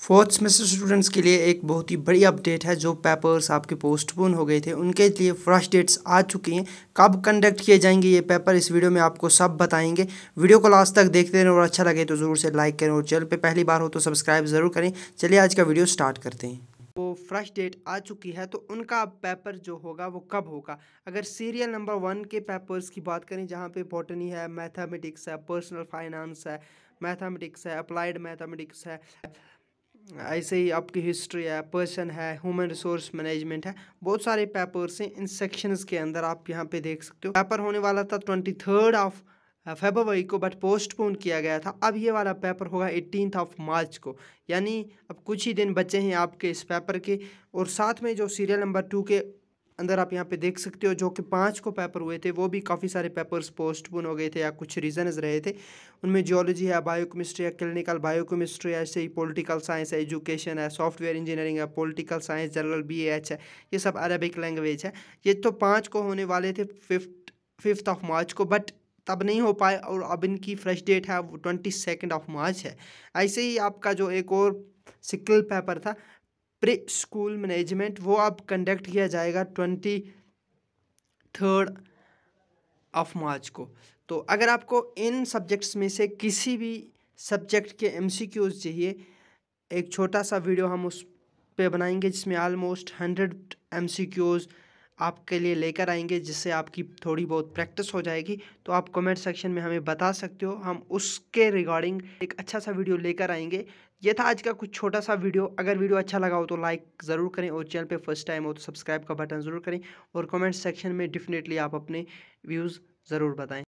fourth semester students के लिए एक बहुत ही बड़ी अपडेट है जो पेपर्स आपके पोस्टपोन हो गए थे उनके लिए फर्स्ट डेट्स आ चुकी हैं कब कंडक्ट किए जाएंगे ये पेपर इस वीडियो में आपको सब बताएंगे वीडियो को लास्ट तक देखते रहें और अच्छा लगे तो ज़रूर से लाइक करें और चैनल पे पहली बार हो तो सब्सक्राइब ज़रूर करें चलिए आज का वीडियो स्टार्ट करते हैं वो फर्स्ट डेट आ चुकी है तो उनका पेपर जो होगा वो कब होगा अगर सीरियल नंबर वन के पेपर्स की बात करें जहाँ पे बॉटनी है मैथमेटिक्स है पर्सनल फाइनेंस है मैथमेटिक्स है अप्लाइड मैथमेटिक्स है ऐसे ही आपकी हिस्ट्री है पर्सन है ह्यूमन रिसोर्स मैनेजमेंट है बहुत सारे पेपर्स हैं इन सेक्शंस के अंदर आप यहाँ पे देख सकते हो पेपर होने वाला था ट्वेंटी थर्ड ऑफ फेबरवरी को बट पोस्टपोन किया गया था अब ये वाला पेपर होगा एटीनथ ऑफ मार्च को यानी अब कुछ ही दिन बचे हैं आपके इस पेपर के और साथ में जो सीरियल नंबर टू के अंदर आप यहाँ पे देख सकते हो जो कि पाँच को पेपर हुए थे वो भी काफ़ी सारे पेपर्स पोस्टपोन हो गए थे या कुछ रीजनज रहे थे उनमें जियोलॉजी है बायोकेमिस्ट्री है क्लिनिकल बायोकेमिस्ट्री है ऐसे ही पॉलिटिकल साइंस है एजुकेशन है सॉफ्टवेयर इंजीनियरिंग है political science general B H है ये सब अरबिक लैंग्वेज है ये तो पाँच को होने वाले थे फिफ्थ फिफ्थ ऑफ मार्च को बट तब नहीं हो पाए और अब इनकी फ्रेश डेट है वो ट्वेंटी सेकेंड ऑफ मार्च है ऐसे ही आपका जो एक और सिकल पेपर था प्री स्कूल मैनेजमेंट वो अब कंडक्ट किया जाएगा ट्वेंटी थर्ड ऑफ मार्च को तो अगर आपको इन सब्जेक्ट्स में से किसी भी सब्जेक्ट के एमसीक्यूज चाहिए एक छोटा सा वीडियो हम उस पे बनाएंगे जिसमें आलमोस्ट हंड्रेड एमसीक्यूज़ आपके लिए लेकर आएंगे जिससे आपकी थोड़ी बहुत प्रैक्टिस हो जाएगी तो आप कमेंट सेक्शन में हमें बता सकते हो हम उसके रिगार्डिंग एक अच्छा सा वीडियो लेकर आएंगे ये था आज का कुछ छोटा सा वीडियो अगर वीडियो अच्छा लगा हो तो लाइक ज़रूर करें और चैनल पे फर्स्ट टाइम हो तो सब्सक्राइब का बटन ज़रूर करें और कमेंट सेक्शन में डेफिनेटली आप अपने व्यूज़ ज़रूर बताएँ